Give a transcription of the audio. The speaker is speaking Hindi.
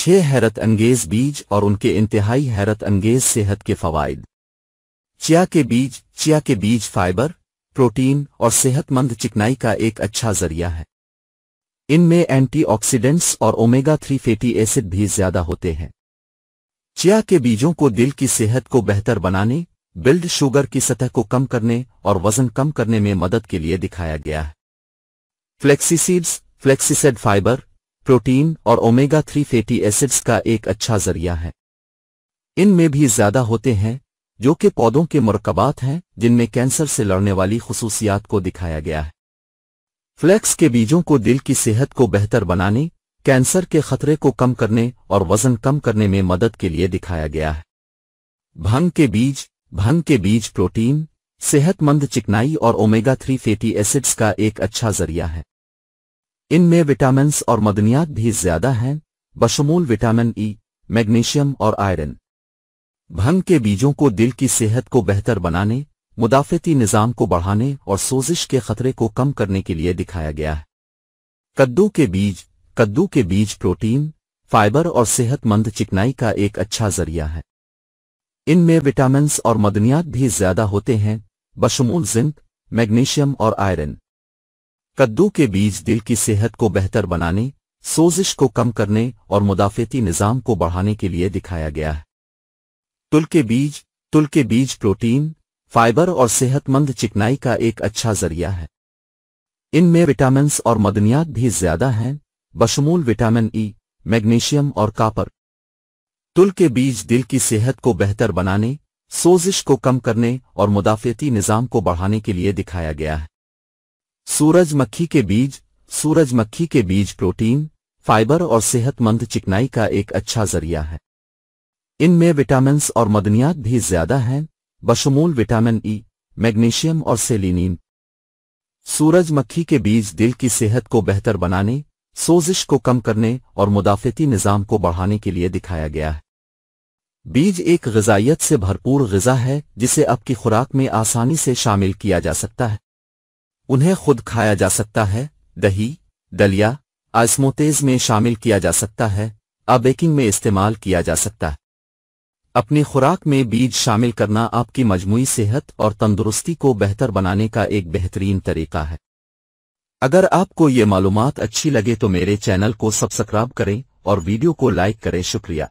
छह हैरत अंगेज बीज और उनके इंतहाई हैरत अंगेज सेहत के फवायद चिया के बीज चिया के बीज फाइबर प्रोटीन और सेहतमंद चिकनाई का एक अच्छा जरिया है इनमें एंटीऑक्सीडेंट्स और ओमेगा थ्री फेटी एसिड भी ज्यादा होते हैं चिया के बीजों को दिल की सेहत को बेहतर बनाने बिल्ड शुगर की सतह को कम करने और वजन कम करने में मदद के लिए दिखाया गया है फ्लेक्सीसीड्स फ्लेक्सीसेड फाइबर प्रोटीन और ओमेगा थ्री फेटी एसिड्स का एक अच्छा जरिया है इनमें भी ज्यादा होते हैं जो कि पौधों के मरकबात हैं जिनमें कैंसर से लड़ने वाली खसूसियात को दिखाया गया है फ्लैक्स के बीजों को दिल की सेहत को बेहतर बनाने कैंसर के खतरे को कम करने और वजन कम करने में मदद के लिए दिखाया गया है भंग के बीज भंग के बीज प्रोटीन सेहतमंद चिकनाई और ओमेगा थ्री फेटी एसिड्स का एक अच्छा जरिया है इनमें विटामिन और मदनियात भी ज्यादा हैं बशमूल विटामिन ई मैग्नीशियम और आयरन भंग के बीजों को दिल की सेहत को बेहतर बनाने मुदाफती निज़ाम को बढ़ाने और सोजिश के खतरे को कम करने के लिए दिखाया गया है कद्दू के बीज कद्दू के बीज प्रोटीन फाइबर और सेहतमंद चिकनाई का एक अच्छा जरिया है इनमें विटामिन और मदनियात भी ज्यादा होते हैं बशमूल जिंक मैग्नीशियम और आयरन कद्दू के बीज दिल की सेहत को बेहतर बनाने सोजिश को कम करने और मुदाफती निज़ाम को बढ़ाने के लिए दिखाया गया है तुल के बीज तुल के बीज प्रोटीन फाइबर और सेहतमंद चिकनाई का एक अच्छा जरिया है इनमें विटामिन और मदनियात भी ज्यादा हैं बशमूल विटामिन ई मैग्नीशियम और कापर तुल के बीज दिल की सेहत को बेहतर बनाने सोजिश को कम करने और मुदाफती निज़ाम को बढ़ाने के लिए दिखाया गया है सूरजमक्खी के बीज सूरजमक्खी के बीज प्रोटीन फाइबर और सेहतमंद चिकनाई का एक अच्छा जरिया है इनमें विटामिन और मदनियात भी ज्यादा हैं बशमूल विटामिन ई मैग्नीशियम और सूरज सूरजमक्खी के बीज दिल की सेहत को बेहतर बनाने सोजिश को कम करने और मुदाफती निज़ाम को बढ़ाने के लिए दिखाया गया है बीज एक गजाइत से भरपूर गजा है जिसे आपकी खुराक में आसानी से शामिल किया जा सकता है उन्हें खुद खाया जा सकता है दही दलिया आइसमोतेज में शामिल किया जा सकता है या बेकिंग में इस्तेमाल किया जा सकता है अपनी खुराक में बीज शामिल करना आपकी मजमुई सेहत और तंदुरुस्ती को बेहतर बनाने का एक बेहतरीन तरीका है अगर आपको ये मालूम अच्छी लगे तो मेरे चैनल को सब्सक्राइब करें और वीडियो को लाइक करें शुक्रिया